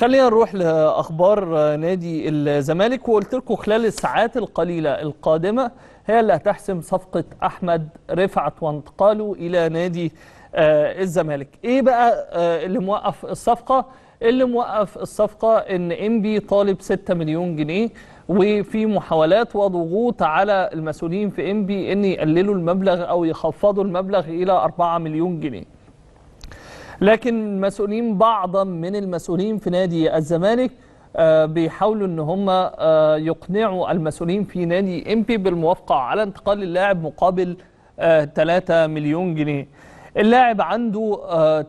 خلينا نروح لاخبار نادي الزمالك وقلت لكم خلال الساعات القليله القادمه هي اللي هتحسم صفقه احمد رفعت وانتقاله الى نادي آه الزمالك ايه بقى آه اللي موقف الصفقه اللي موقف الصفقه ان انبي طالب 6 مليون جنيه وفي محاولات وضغوط على المسؤولين في انبي ان يقللوا المبلغ او يخفضوا المبلغ الى 4 مليون جنيه لكن مسؤولين بعضا من المسؤولين في نادي الزمالك آه، بيحاولوا ان هم آه، يقنعوا المسؤولين في نادي امبي بالموافقه على انتقال اللاعب مقابل 3 آه، مليون جنيه اللاعب عنده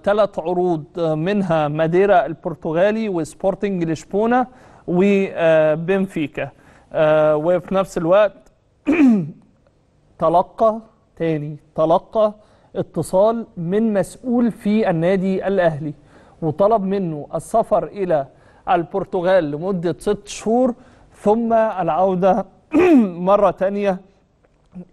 ثلاث عروض منها ماديرا البرتغالي وسبورتنج لشبونه وبنفيكا وفي نفس الوقت تلقى تاني تلقى اتصال من مسؤول في النادي الأهلي وطلب منه السفر إلى البرتغال لمدة ست شهور ثم العودة مرة تانية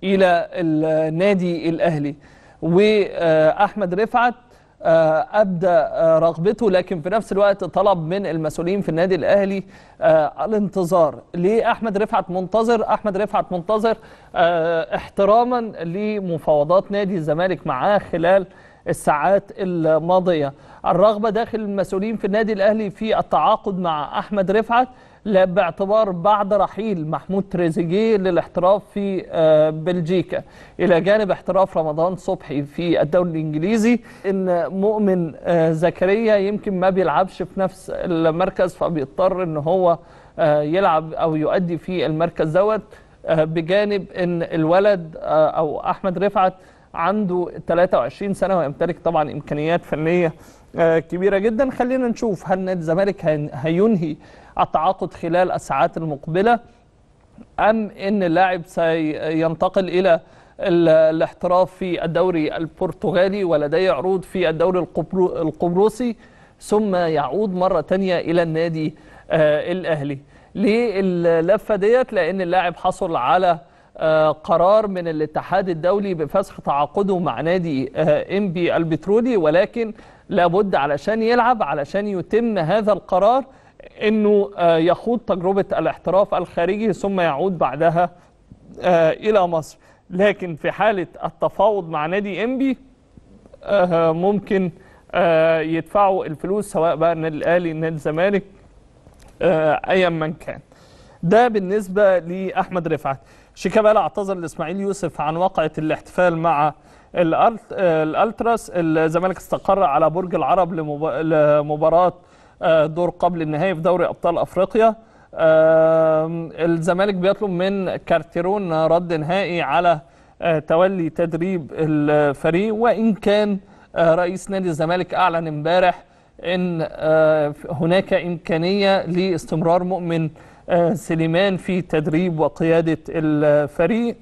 إلى النادي الأهلي وأحمد رفعت آه، أبدى آه، رغبته لكن في نفس الوقت طلب من المسؤولين في النادي الأهلي آه، الانتظار ليه أحمد رفعت منتظر أحمد رفعت منتظر احتراما لمفاوضات نادي الزمالك معاه خلال الساعات الماضية الرغبة داخل المسؤولين في النادي الأهلي في التعاقد مع أحمد رفعت لا باعتبار بعد رحيل محمود تريزيجيه للاحتراف في آه، بلجيكا إلى جانب احتراف رمضان صبحي في الدوري الإنجليزي إن مؤمن آه، زكريا يمكن ما بيلعبش في نفس المركز فبيضطر إن هو آه، يلعب أو يؤدي في المركز دوت آه، بجانب ان الولد آه، او احمد رفعت عنده 23 سنه ويمتلك طبعا امكانيات فنيه آه، كبيره جدا خلينا نشوف هل نادي الزمالك هينهي التعاقد خلال الساعات المقبله ام ان اللاعب سينتقل الى الاحتراف في الدوري البرتغالي ولديه عروض في الدوري القبروسي ثم يعود مره ثانيه الى النادي الاهلي للفه ديت لان اللاعب حصل على آه، قرار من الاتحاد الدولي بفسخ تعاقده مع نادي انبي آه، البترولي ولكن لابد علشان يلعب علشان يتم هذا القرار انه آه، يخوض تجربه الاحتراف الخارجي ثم يعود بعدها الى مصر لكن في حاله التفاوض مع نادي انبي ممكن يدفعوا الفلوس سواء بقى النادي الاهلي النادي الزمالك آه، ايا من كان ده بالنسبة لأحمد رفعت شيكابالا اعتذر لإسماعيل يوسف عن واقعة الاحتفال مع آه، الألتراس الزمالك استقر على برج العرب لمباراة آه، دور قبل النهائي في دوري أبطال أفريقيا الزمالك بيطلب من كارتيرون رد نهائي على تولي تدريب الفريق وإن كان رئيس نادي الزمالك أعلن امبارح ان آه، هناك امكانيه لاستمرار مؤمن آه، سليمان في تدريب وقياده الفريق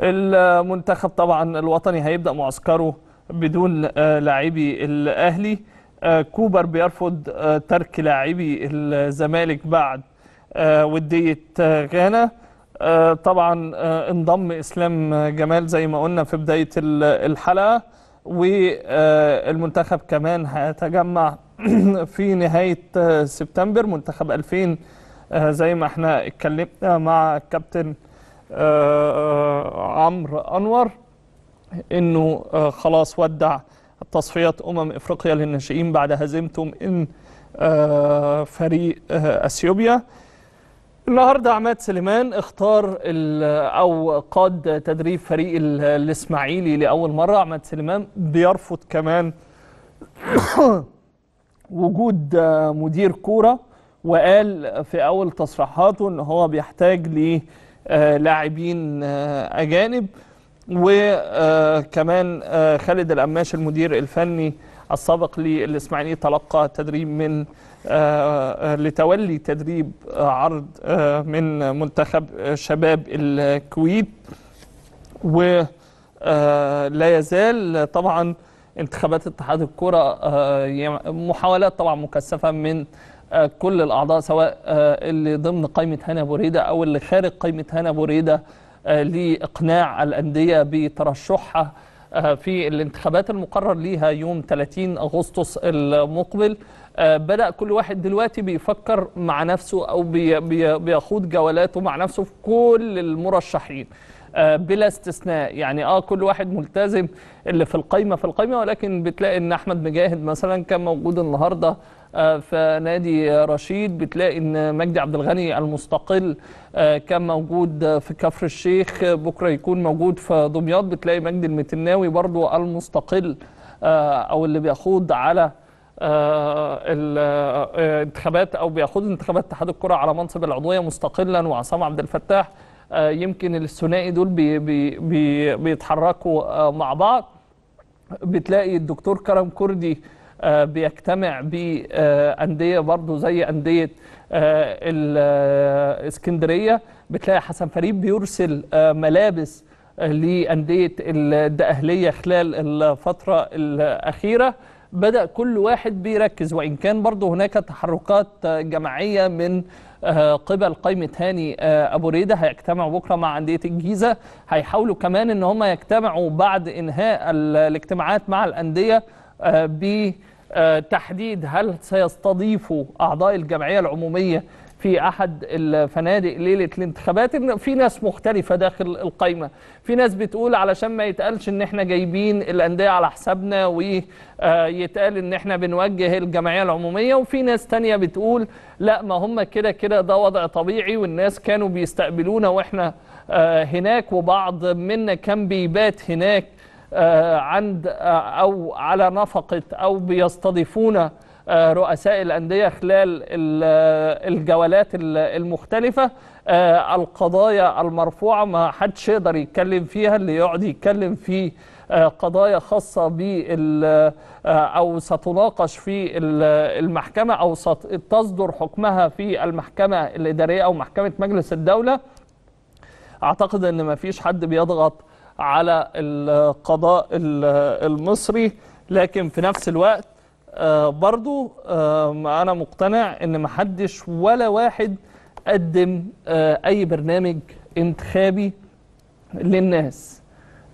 المنتخب طبعا الوطني هيبدا معسكره بدون آه، لاعبي الاهلي كوبر بيرفض ترك لاعبي الزمالك بعد وديه غانا طبعا انضم اسلام جمال زي ما قلنا في بدايه الحلقه والمنتخب كمان هيتجمع في نهاية سبتمبر منتخب 2000 آه، زي ما احنا اتكلمنا مع الكابتن آه، آه، عمرو أنور انه خلاص ودع تصفيات أمم إفريقيا للناشئين بعد هزيمتهم إن فريق أثيوبيا النهارده عماد سليمان اختار او قاد تدريب فريق الاسماعيلي لاول مره عماد سليمان بيرفض كمان وجود مدير كوره وقال في اول تصريحاته ان هو بيحتاج للاعبين اجانب وكمان خالد القماش المدير الفني السابق للإسماعيلي تلقى تدريب من آه، آه، لتولي تدريب آه، عرض من منتخب شباب الكويت ولا يزال طبعا انتخابات اتحاد الكرة محاولات طبعا مكثفة من كل الأعضاء سواء اللي ضمن قائمة هنا بوريدة أو اللي خارج قائمة هنا بوريدة لإقناع الأندية بترشحها آه، في الانتخابات المقرر ليها يوم 30 أغسطس المقبل آه، بدأ كل واحد دلوقتي بيفكر مع نفسه أو بيخوض جولاته مع نفسه في كل المرشحين آه، بلا استثناء يعني اه كل واحد ملتزم اللي في القايمه في القايمه ولكن بتلاقي ان احمد مجاهد مثلا كان موجود النهارده آه، في نادي رشيد بتلاقي ان مجدي عبد الغني المستقل آه، كان موجود في كفر الشيخ بكره يكون موجود في دمياط بتلاقي مجدي المتناوي برضو المستقل او اللي بيخوض على الانتخابات او بيخوض انتخابات اتحاد الكره على منصب العضويه مستقلا وعصام عبد الفتاح آه، يمكن الثنائي دول بي بي بي بيتحركوا آه، مع بعض بتلاقي الدكتور كرم كردي آه، بيجتمع بأندية برضه زي أندية الإسكندرية بتلاقي حسن فريد بيرسل ملابس لأندية الدقهلية خلال الفترة الأخيرة بدأ كل واحد بيركز وإن كان برضه هناك تحركات جماعية من آه، قبل قايمة هاني آه، أبو ريدة هيجتمعوا بكرة مع أندية الجيزة هيحاولوا كمان إن هم يجتمعوا بعد إنهاء الاجتماعات مع الأندية آه، بتحديد هل سيستضيفوا أعضاء الجمعية العمومية في احد الفنادق ليله الانتخابات ان في ناس مختلفه داخل القايمه في ناس بتقول علشان ما يتقالش ان احنا جايبين الانديه على حسابنا ويتقال ان احنا بنوجه الجمعيه العموميه وفي ناس تانية بتقول لا ما هم كده كده ده وضع طبيعي والناس كانوا بيستقبلونا واحنا آه، هناك وبعض منا كان بيبات هناك آه، عند آه، او على نفقه او بيستضيفونا آه، رؤساء الأندية خلال آه، الجولات المختلفة آه، القضايا المرفوعة ما حدش يقدر يتكلم فيها اللي يقعد يتكلم في قضايا خاصة بال أو ستناقش في المحكمة أو ستصدر حكمها في المحكمة الإدارية أو محكمة مجلس الدولة أعتقد أن ما فيش حد بيضغط على القضاء المصري لكن في نفس الوقت آه، برضو آه، أنا مقتنع إن محدش ولا واحد قدم آه، أي برنامج انتخابي للناس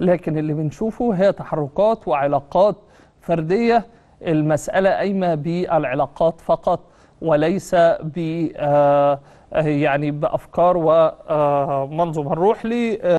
لكن اللي بنشوفه هي تحركات وعلاقات فردية المسألة قايمة بالعلاقات فقط وليس ب يعني بأفكار ومنظومة نروح لي